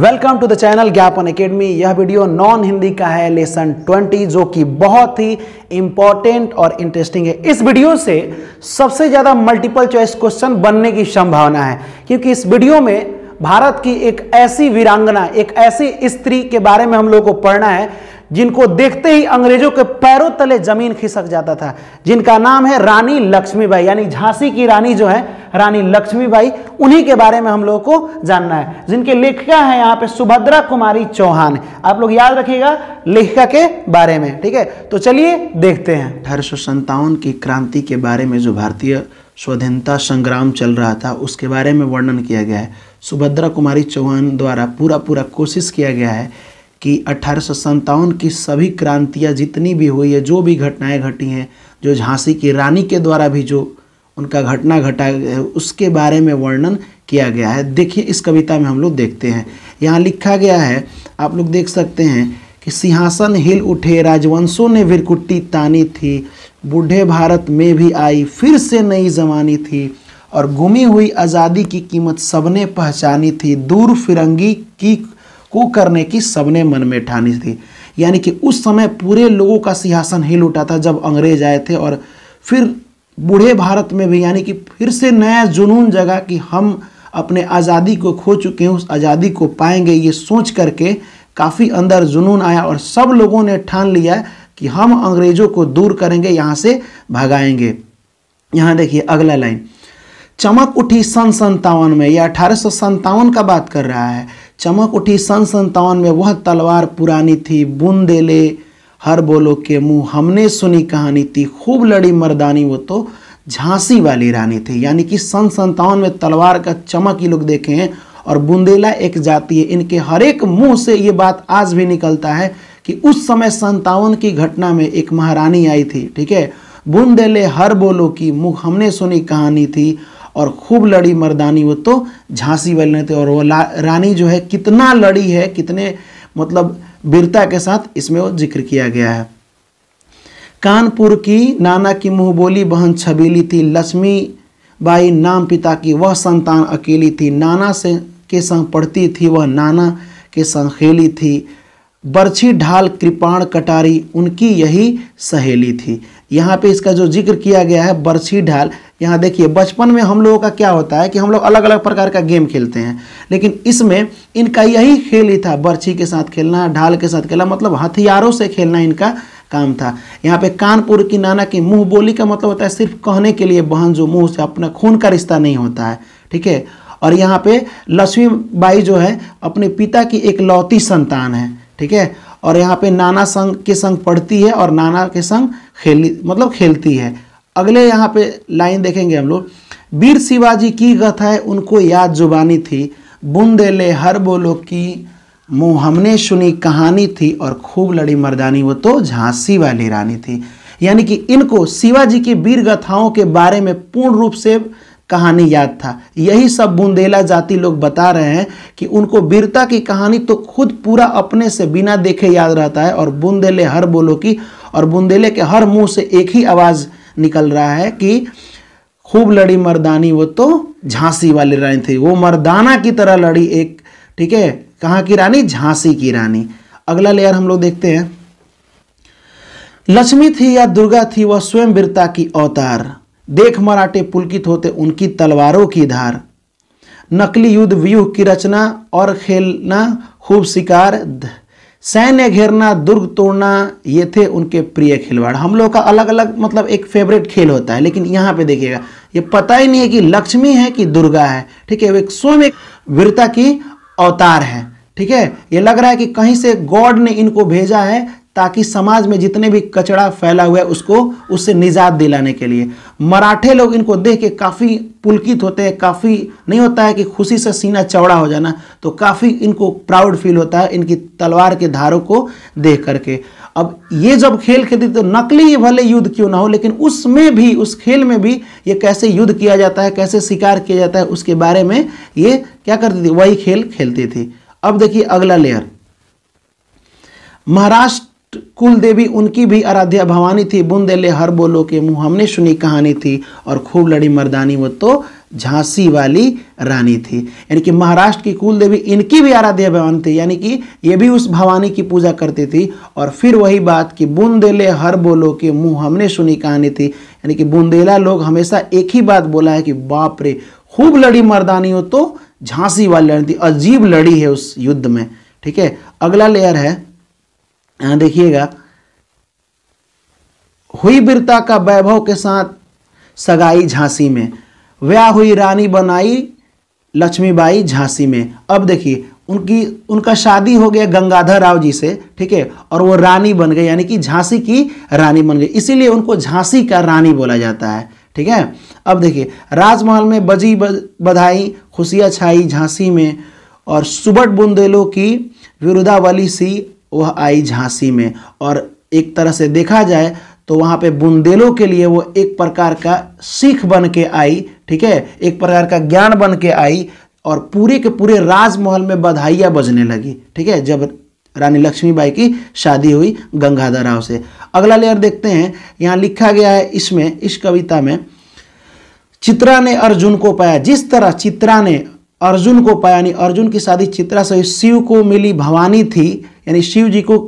welcome to the channel Gyapan academy यह video non Hindi का है लेसन 20 जो कि बहुत ही इंपॉर्टेंट और इंटरेस्टिंग है इस वीडियो से सबसे ज़्यादा मल्टीपल चॉइस क्वेश्चन बनने की संभावना है क्योंकि इस वीडियो में भारत की एक ऐसी वीरांगना एक ऐसी स्त्री के बारे में हम लोगों को पढ़ना है जिनको देखते ही अंग्रेजों के पैरों तले जमीन खिसक जाता था जिनका नाम है रानी लक्ष्मीबाई यानी झांसी की रानी जो है रानी लक्ष्मीबाई उन्हीं के बारे में हम लोगों को जानना है जिनके लेखिका है यहाँ पे सुभद्रा कुमारी चौहान आप लोग याद रखिएगा लेखिका के बारे में ठीक है तो चलिए देखते हैं अठारह की क्रांति के बारे में जो भारतीय स्वाधीनता संग्राम चल रहा था उसके बारे में वर्णन किया गया है सुभद्रा कुमारी चौहान द्वारा पूरा पूरा कोशिश किया गया है कि अठारह की सभी क्रांतियाँ जितनी भी हुई है जो भी घटनाएँ घटी हैं जो झांसी की रानी के द्वारा भी जो उनका घटना घटा है उसके बारे में वर्णन किया गया है देखिए इस कविता में हम लोग देखते हैं यहाँ लिखा गया है आप लोग देख सकते हैं कि सिंहासन हिल उठे राजवंशों ने वीरकुट्टी तानी थी बूढ़े भारत में भी आई फिर से नई जमानी थी और गुमी हुई आज़ादी की कीमत सबने पहचानी थी दूर फिरंगी की को करने की सबने मन में ठानी थी यानी कि उस समय पूरे लोगों का सिंहासन हिल उठा था जब अंग्रेज आए थे और फिर बूढ़े भारत में भी यानी कि फिर से नया जुनून जगा कि हम अपने आज़ादी को खो चुके हैं उस आज़ादी को पाएंगे ये सोच करके काफ़ी अंदर जुनून आया और सब लोगों ने ठान लिया कि हम अंग्रेजों को दूर करेंगे यहां से भगाएंगे यहां देखिए अगला लाइन चमक उठी सन संतावन में यह अठारह संतावन का बात कर रहा है चमक उठी सन संतावन में वह तलवार पुरानी थी बूंदे ले हर बोलो के मुंह हमने सुनी कहानी थी खूब लड़ी मर्दानी वो तो झांसी वाली रानी थी यानी कि सन संतावन में तलवार का चमक ही लोग देखे हैं और बुंदेला एक जाति है इनके हर एक मुंह से ये बात आज भी निकलता है कि उस समय संतावन की घटना में एक महारानी आई थी ठीक है बुंदेले हर बोलो की मुख हमने सुनी कहानी थी और खूब लड़ी मर्दानी वो तो झांसी वाले ने थे और वो रानी जो है कितना लड़ी है कितने मतलब वीरता के साथ इसमें वो जिक्र किया गया है कानपुर की नाना की मुँह बोली बहन छबीली थी लक्ष्मी बाई नाम पिता की वह संतान अकेली थी नाना से के संग पढ़ती थी वह नाना के संग खेली थी बर्छी ढाल कृपाण कटारी उनकी यही सहेली थी यहाँ पे इसका जो जिक्र किया गया है बर्छी ढाल यहाँ देखिए बचपन में हम लोगों का क्या होता है कि हम लोग अलग अलग प्रकार का गेम खेलते हैं लेकिन इसमें इनका यही खेल ही था बर्छी के साथ खेलना ढाल के साथ खेलना मतलब हथियारों से खेलना इनका काम था यहाँ पे कानपुर की नाना की मुँह बोली का मतलब होता है सिर्फ कहने के लिए बहन जो मुँह से अपना खून का रिश्ता नहीं होता है ठीक है और यहाँ पे लक्ष्मी बाई जो है अपने पिता की एक लौती संतान है ठीक है और यहाँ पे नाना संग के संग पढ़ती है और नाना के संग खेली मतलब खेलती है अगले यहाँ पे लाइन देखेंगे हम लोग वीर शिवाजी की कथाएं उनको याद जुबानी थी बुंदेले ले हर बोलो की मुँह हमने सुनी कहानी थी और खूब लड़ी मर्दानी वो तो झांसी वाली रानी थी यानी कि इनको शिवाजी की वीर गथाओं के बारे में पूर्ण रूप से कहानी याद था यही सब बुंदेला जाति लोग बता रहे हैं कि उनको वीरता की कहानी तो खुद पूरा अपने से बिना देखे याद रहता है और बुंदेले हर बोलो की और बुंदेले के हर मुंह से एक ही आवाज़ निकल रहा है कि खूब लड़ी मर्दानी वो तो झांसी वाली रानी थी वो मर्दाना की तरह लड़ी एक ठीक है कहाँ की रानी झांसी की रानी अगला लेयर हम लोग देखते हैं लक्ष्मी थी या दुर्गा थी वह स्वयं वीरता की अवतार देख मराठे पुलकित होते उनकी तलवारों की धार नकली युद्ध व्यूह की रचना और खेलना खूब शिकार सैन्य घेरना दुर्ग तोड़ना ये थे उनके प्रिय खिलवाड़ हम लोगों का अलग अलग मतलब एक फेवरेट खेल होता है लेकिन यहाँ पे देखिएगा ये पता ही नहीं है कि लक्ष्मी है कि दुर्गा है ठीक है एक स्वयं वीरता की अवतार है ठीक है ये लग रहा है कि कहीं से गॉड ने इनको भेजा है ताकि समाज में जितने भी कचड़ा फैला हुआ है उसको उससे निजात दिलाने के लिए मराठे लोग इनको देख के काफ़ी पुलकित होते हैं काफ़ी नहीं होता है कि खुशी से सीना चौड़ा हो जाना तो काफ़ी इनको प्राउड फील होता है इनकी तलवार के धारों को देख करके अब ये जब खेल खेलते तो नकली ही भले युद्ध क्यों ना हो लेकिन उसमें भी उस खेल में भी ये कैसे युद्ध किया जाता है कैसे शिकार किया जाता है उसके बारे में ये क्या करती थी वही खेल खेलती थी अब देखिए अगला लेयर महाराष्ट्र कुल देवी उनकी भी आराध्या भवानी थी बुंदेले ले हर बोलो के मुंह हमने सुनी कहानी थी और खूब लड़ी मर्दानी वो तो झांसी वाली रानी थी यानी कि महाराष्ट्र की कुल देवी इनकी भी आराध्या भवानी थी यानी कि ये भी उस भवानी की पूजा करती थी और फिर वही बात कि बुंदेले हर बोलो के मुँह हमने सुनी कहानी थी यानी कि बुंदेला लोग हमेशा एक ही बात बोला है कि बाप रे खूब लड़ी मर्दानी हो तो झांसी वाली रानी थी अजीब लड़ी है उस युद्ध में ठीक है अगला लेयर है देखिएगा हुई वीरता का वैभव के साथ सगाई झांसी में व्या हुई रानी बनाई लक्ष्मीबाई झांसी में अब देखिए उनकी उनका शादी हो गया गंगाधर राव जी से ठीक है और वो रानी बन गई यानी कि झांसी की रानी बन गई इसीलिए उनको झांसी का रानी बोला जाता है ठीक है अब देखिए राजमहल में बजी बधाई खुशियाँ छाई झांसी में और सुबट बुंदेलो की विरुदावली सी वह आई झांसी में और एक तरह से देखा जाए तो वहाँ पे बुंदेलों के लिए वो एक प्रकार का सिख बन के आई ठीक है एक प्रकार का ज्ञान बन के आई और पूरे के पूरे राजमहल में बधाइयाँ बजने लगी ठीक है जब रानी लक्ष्मीबाई की शादी हुई गंगाधर राव से अगला लेयर देखते हैं यहाँ लिखा गया है इसमें इस कविता में चित्रा ने अर्जुन को पाया जिस तरह चित्रा ने अर्जुन को पाया यानी अर्जुन की शादी चित्रा से शिव को मिली भवानी थी यानी शिव जी को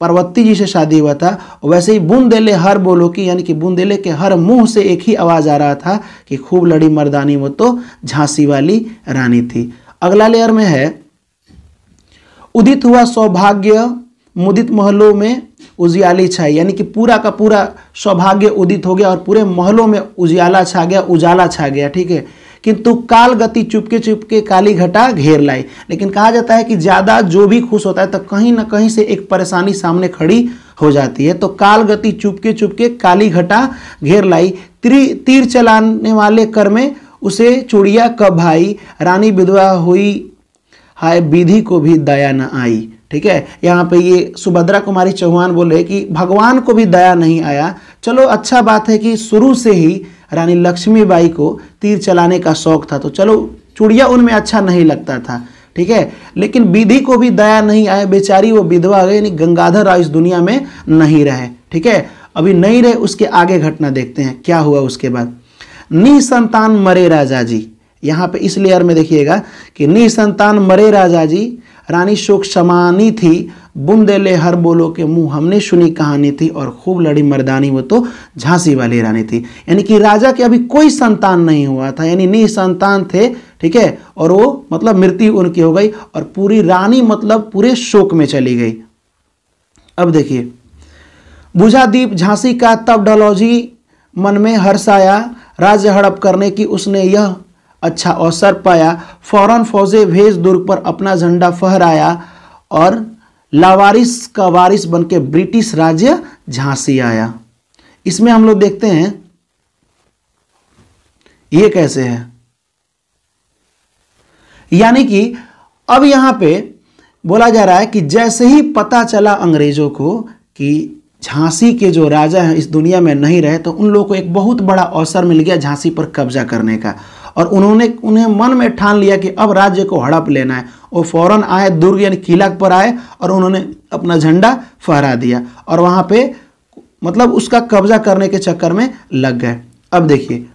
पार्वती जी से शादी हुआ था वैसे ही बुंदेले हर बोलो की यानी कि बुंदेले के हर मुंह से एक ही आवाज़ आ रहा था कि खूब लड़ी मर्दानी वो तो झांसी वाली रानी थी अगला लेयर में है उदित हुआ सौभाग्य मुदित महलों में उजियाली छाई यानी कि पूरा का पूरा सौभाग्य उदित हो गया और पूरे महलों में उजियाला छा गया उजाला छा गया ठीक है किंतु काल गति चुपके चुपके काली घटा घेर लाई लेकिन कहा जाता है कि ज़्यादा जो भी खुश होता है तो कहीं ना कहीं से एक परेशानी सामने खड़ी हो जाती है तो काल गति चुपके चुपके काली घटा घेर लाई त्री तीर चलाने वाले कर में उसे चुड़िया कब आई रानी विधवा हुई हाय विधि को भी दया न आई ठीक है यहाँ पे ये सुभद्रा कुमारी चौहान बोले कि भगवान को भी दया नहीं आया चलो अच्छा बात है कि शुरू से ही रानी लक्ष्मीबाई को तीर चलाने का शौक था तो चलो चुड़िया उनमें अच्छा नहीं लगता था ठीक है लेकिन विधि को भी दया नहीं आया बेचारी वो विधवा गए यानी गंगाधर राव इस दुनिया में नहीं रहे ठीक है अभी नहीं रहे उसके आगे घटना देखते हैं क्या हुआ उसके बाद निसंतान मरे राजा जी यहाँ पे इस लेयर में देखिएगा कि निसंतान मरे राजा जी रानी शोक समानी थी बुंदेले हर बोलो के मुंह हमने सुनी कहानी थी और खूब लड़ी मर्दानी वो तो झांसी वाली रानी थी यानी कि राजा के अभी कोई संतान नहीं हुआ था यानी संतान थे ठीक है और वो मतलब मृत्यु उनकी हो गई और पूरी रानी मतलब पूरे शोक में चली गई अब देखिए बुझा दीप झांसी का तब डलौजी मन में हर्ष आया राज्य हड़प करने की उसने यह अच्छा अवसर पाया फौरन फौजे भेज दुर्ग पर अपना झंडा फहराया और लावारिस का वारिस बनके ब्रिटिश राज्य झांसी आया इसमें हम लोग देखते हैं ये कैसे है यानी कि अब यहां पे बोला जा रहा है कि जैसे ही पता चला अंग्रेजों को कि झांसी के जो राजा हैं इस दुनिया में नहीं रहे तो उन लोगों को एक बहुत बड़ा अवसर मिल गया झांसी पर कब्जा करने का और उन्होंने उन्हें मन में ठान लिया कि अब राज्य को हड़प लेना है वो फौरन आए दुर्ग यानी किला पर आए और उन्होंने अपना झंडा फहरा दिया और वहाँ पे मतलब उसका कब्जा करने के चक्कर में लग गए अब देखिए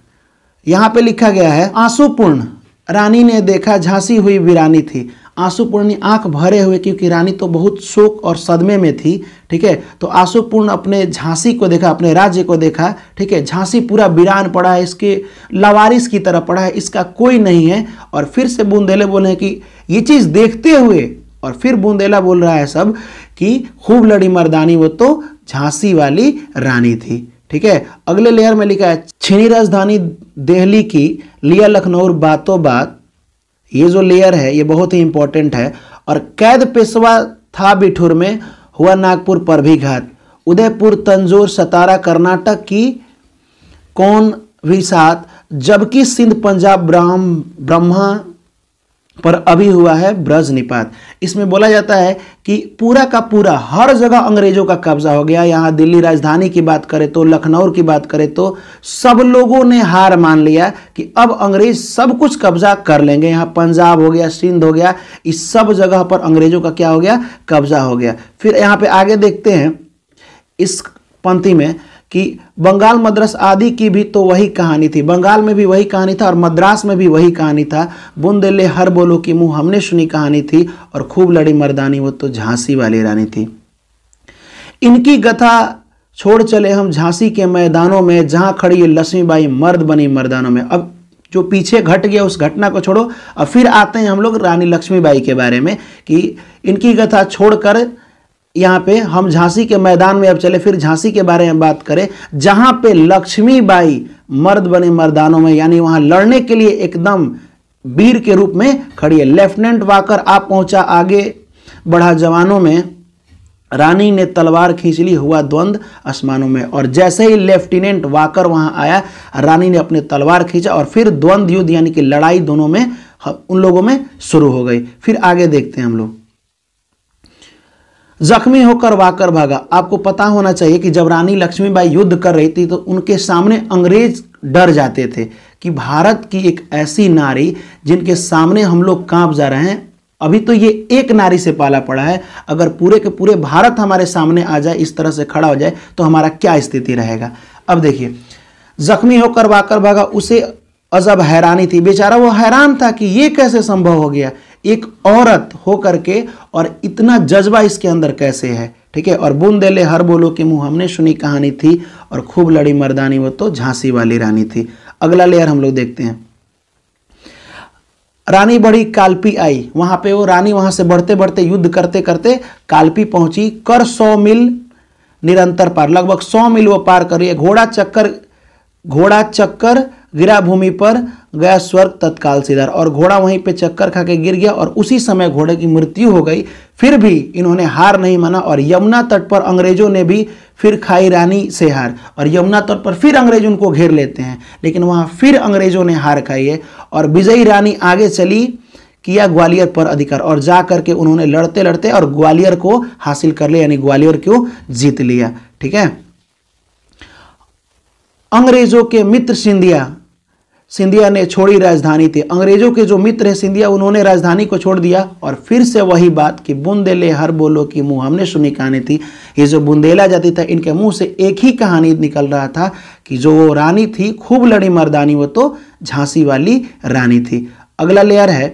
यहाँ पे लिखा गया है आंसूपूर्ण रानी ने देखा झांसी हुई वीरानी थी आंसूपूर्णी आंख भरे हुए क्योंकि रानी तो बहुत शोक और सदमे में थी ठीक है तो आंसूपूर्ण अपने झांसी को देखा अपने राज्य को देखा ठीक है झांसी पूरा वीरान पड़ा है इसके लवारिस की तरह पड़ा है इसका कोई नहीं है और फिर से बूंदेले बोले कि ये चीज़ देखते हुए और फिर बूंदेला बोल रहा है सब कि खूब लड़ी मर्दानी वो तो झांसी वाली रानी थी ठीक है अगले लेयर में लिखा है छीनी राजधानी दिल्ली की लिया लखनऊ बातों बात ये जो लेयर है ये बहुत ही इंपॉर्टेंट है और कैद पेशवा था बिठुर में हुआ नागपुर पर भी घात उदयपुर तंजोर सतारा कर्नाटक की कौन भी साथ जबकि सिंध पंजाब ब्राह्म ब्रह्मा पर अभी हुआ है ब्रज निपात इसमें बोला जाता है कि पूरा का पूरा हर जगह अंग्रेजों का कब्जा हो गया यहाँ दिल्ली राजधानी की बात करें तो लखनऊ की बात करें तो सब लोगों ने हार मान लिया कि अब अंग्रेज सब कुछ कब्जा कर लेंगे यहाँ पंजाब हो गया सिंध हो गया इस सब जगह पर अंग्रेजों का क्या हो गया कब्जा हो गया फिर यहाँ पे आगे देखते हैं इस पंक्ति में कि बंगाल मद्रास आदि की भी तो वही कहानी थी बंगाल में भी वही कहानी था और मद्रास में भी वही कहानी था बुंदेले हर बोलो की मुंह हमने सुनी कहानी थी और खूब लड़ी मर्दानी वो तो झांसी वाली रानी थी इनकी गथा छोड़ चले हम झांसी के मैदानों में जहाँ खड़ी लक्ष्मीबाई मर्द बनी मर्दानों में अब जो पीछे घट गया उस घटना को छोड़ो अब फिर आते हैं हम लोग रानी लक्ष्मीबाई के बारे में कि इनकी गथा छोड़कर यहाँ पे हम झांसी के मैदान में अब चले फिर झांसी के बारे में बात करें जहां पे लक्ष्मीबाई मर्द बने मर्दानों में यानी वहां लड़ने के लिए एकदम वीर के रूप में खड़ी है लेफ्टिनेंट वाकर आप पहुंचा आगे बढ़ा जवानों में रानी ने तलवार खींच ली हुआ द्वंद आसमानों में और जैसे ही लेफ्टिनेंट वाकर वहां आया रानी ने अपने तलवार खींचा और फिर द्वंद्व युद्ध यानी कि लड़ाई दोनों में उन लोगों में शुरू हो गई फिर आगे देखते हैं हम लोग जख्मी होकर वाकर भागा आपको पता होना चाहिए कि जब रानी लक्ष्मीबाई युद्ध कर रही थी तो उनके सामने अंग्रेज डर जाते थे कि भारत की एक ऐसी नारी जिनके सामने हम लोग कांप जा रहे हैं अभी तो ये एक नारी से पाला पड़ा है अगर पूरे के पूरे भारत हमारे सामने आ जाए इस तरह से खड़ा हो जाए तो हमारा क्या स्थिति रहेगा अब देखिए जख्मी होकर वाकर भागा उसे अजब हैरानी थी बेचारा वो हैरान था कि ये कैसे संभव हो गया एक औरत हो करके और इतना जज्बा इसके अंदर कैसे है ठीक है और बुन ले हर बोलो के मुंह हमने सुनी कहानी थी और खूब लड़ी मर्दानी वो तो झांसी वाली रानी थी अगला लेयर हम लोग देखते हैं रानी बड़ी कालपी आई वहां पे वो रानी वहां से बढ़ते बढ़ते युद्ध करते करते कालपी पहुंची कर सौ मील निरंतर पार लगभग सौ मील वो पार है घोड़ा चक्कर घोड़ा चक्कर गिरा भूमि पर गया स्वर्ग तत्काल सिधर और घोड़ा वहीं पे चक्कर खा के गिर गया और उसी समय घोड़े की मृत्यु हो गई फिर भी इन्होंने हार नहीं माना और यमुना तट पर अंग्रेजों ने भी फिर खाई रानी से हार और यमुना तट पर फिर अंग्रेज उनको घेर लेते हैं लेकिन वहाँ फिर अंग्रेजों ने हार खाई है और विजयी रानी आगे चली किया ग्वालियर पर अधिकार और जा करके उन्होंने लड़ते लड़ते और ग्वालियर को हासिल कर लिया यानी ग्वालियर को जीत लिया ठीक है अंग्रेजों के मित्र सिंधिया सिंधिया ने छोड़ी राजधानी थी अंग्रेजों के जो मित्र हैं सिंधिया उन्होंने राजधानी को छोड़ दिया और फिर से वही बात कि बुंदेले हर बोलो की मुंह हमने सुनी कहानी थी ये जो बुंदेला जाती था इनके मुंह से एक ही कहानी निकल रहा था कि जो वो रानी थी खूब लड़ी मर्दानी वो तो झांसी वाली रानी थी अगला लेयर है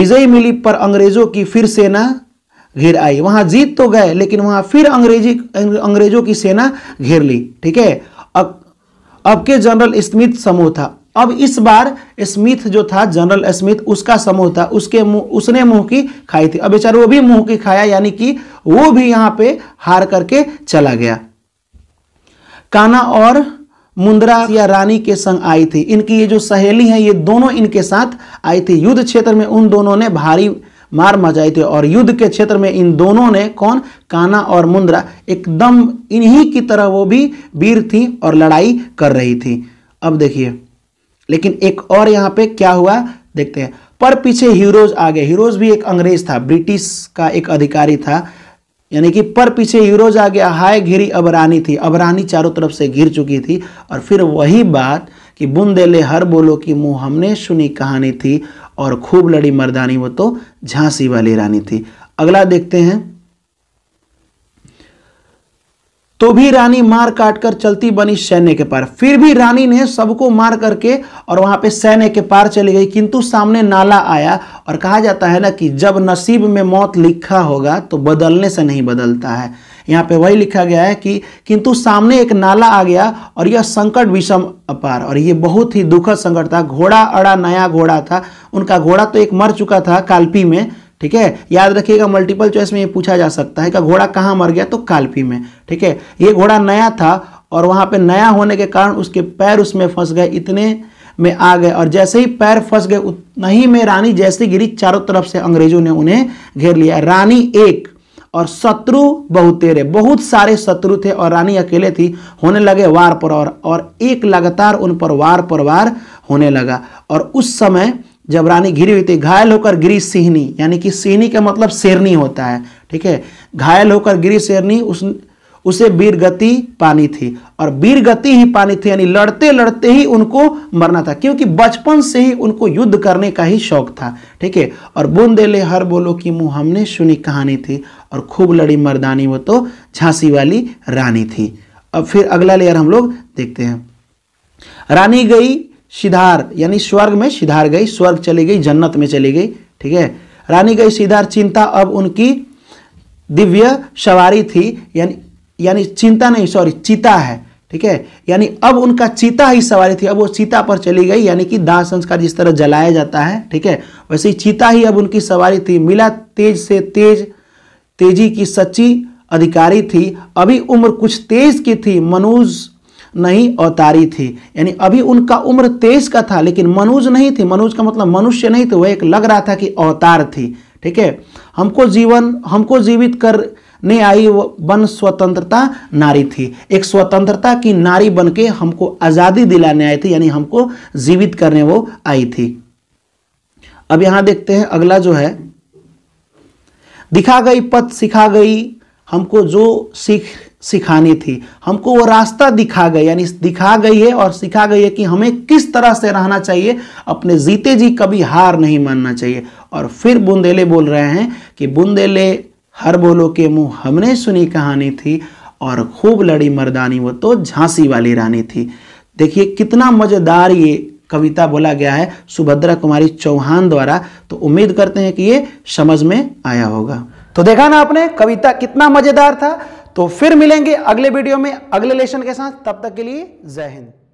विजयी मिली पर अंग्रेजों की फिर सेना घेर आई वहां जीत तो गए लेकिन वहां फिर अंग्रेजी अंग्रेजों की सेना घेर ली ठीक है अब के जनरल स्मिथ समूह था अब इस बार स्मिथ जो था जनरल स्मिथ उसका समूह था उसके मुँ, उसने मुंह की खाई थी अब बेचारे वो भी मुंह की खाया यानी कि वो भी यहां पे हार करके चला गया काना और मुंद्रा या रानी के संग आई थी इनकी ये जो सहेली है ये दोनों इनके साथ आई थी युद्ध क्षेत्र में उन दोनों ने भारी मार मचाई थी और युद्ध के क्षेत्र में इन दोनों ने कौन काना और मुंद्रा एकदम इन्हीं की तरह वो भी वीर थी और लड़ाई कर रही थी अब देखिए लेकिन एक और यहाँ पे क्या हुआ देखते हैं पर पीछे हीरोज आ गए हीरोज भी एक अंग्रेज था ब्रिटिश का एक अधिकारी था यानी कि पर पीछे हीरोज आ गया हाय घिरी अब रानी थी अब रानी चारों तरफ से घिर चुकी थी और फिर वही बात कि बुंदेले हर बोलो कि मुंह हमने सुनी कहानी थी और खूब लड़ी मर्दानी वो तो झांसी वाली रानी थी अगला देखते हैं तो भी रानी मार काट कर चलती बनी सैन्य के पार फिर भी रानी ने सबको मार करके और वहां पे सैन्य के पार चली गई किंतु सामने नाला आया और कहा जाता है ना कि जब नसीब में मौत लिखा होगा तो बदलने से नहीं बदलता है यहाँ पे वही लिखा गया है कि किंतु सामने एक नाला आ गया और यह संकट विषम अपार और ये बहुत ही दुखद संकट था घोड़ा अड़ा नया घोड़ा था उनका घोड़ा तो एक मर चुका था कालपी में ठीक है याद रखिएगा मल्टीपल चॉइस में ये पूछा जा सकता है कि घोड़ा कहाँ मर गया तो कालपी में ठीक है ये घोड़ा नया था और वहाँ पर नया होने के कारण उसके पैर उसमें फंस गए इतने में आ गए और जैसे ही पैर फंस गए उतना ही में रानी जैसे गिरी चारों तरफ से अंग्रेजों ने उन्हें घेर लिया रानी एक और शत्रु बहुतेरे बहुत सारे शत्रु थे और रानी अकेले थी होने लगे वार पर और, और एक लगातार उन पर वार पर वार होने लगा और उस समय जब रानी घिरी हुई थी घायल होकर गिरी सिहनी यानी कि सिहनी का मतलब शेरनी होता है ठीक है घायल होकर गिरी शेरनी उस उसे वीरगति पानी थी और वीरगति ही पानी थी यानी लड़ते लड़ते ही उनको मरना था क्योंकि बचपन से ही उनको युद्ध करने का ही शौक था ठीक है और बूंदे ले हर बोलो कि मुँह हमने सुनी कहानी थी और खूब लड़ी मर्दानी वो तो झांसी वाली रानी थी अब फिर अगला लेयर हम लोग देखते हैं रानी गई सिधार यानी स्वर्ग में सिधार गई स्वर्ग चली गई जन्नत में चली गई ठीक है रानी गई सिधार चिंता अब उनकी दिव्य सवारी थी यानी यानी चिंता नहीं सॉरी चिता है ठीक है यानी अब उनका चीता ही सवारी थी अब वो चीता पर चली गई यानी कि दाह संस्कार जिस तरह जलाया जाता है ठीक है वैसे ही चीता ही अब उनकी सवारी थी मिला तेज से तेज तेजी की सच्ची अधिकारी थी अभी उम्र कुछ तेज की थी मनुज नहीं अवतारी थी यानी अभी उनका उम्र तेज का था लेकिन मनुज नहीं थी मनुज का मतलब मनुष्य नहीं थे तो वह एक लग रहा था कि अवतार थी ठीक है हमको जीवन हमको जीवित कर ने आई वन स्वतंत्रता नारी थी एक स्वतंत्रता की नारी बन के हमको आज़ादी दिलाने आई थी यानी हमको जीवित करने वो आई थी अब यहां देखते हैं अगला जो है दिखा गई पथ सिखा गई हमको जो सीख सिखानी थी हमको वो रास्ता दिखा गई यानी दिखा गई है और सिखा गई है कि हमें किस तरह से रहना चाहिए अपने जीते जी कभी हार नहीं मानना चाहिए और फिर बुंदेले बोल रहे हैं कि बुंदेले हर बोलो के मुंह हमने सुनी कहानी थी और खूब लड़ी मर्दानी वो तो झांसी वाली रानी थी देखिए कितना मज़ेदार ये कविता बोला गया है सुभद्रा कुमारी चौहान द्वारा तो उम्मीद करते हैं कि ये समझ में आया होगा तो देखा ना आपने कविता कितना मज़ेदार था तो फिर मिलेंगे अगले वीडियो में अगले लेसन के साथ तब तक के लिए जय हिंद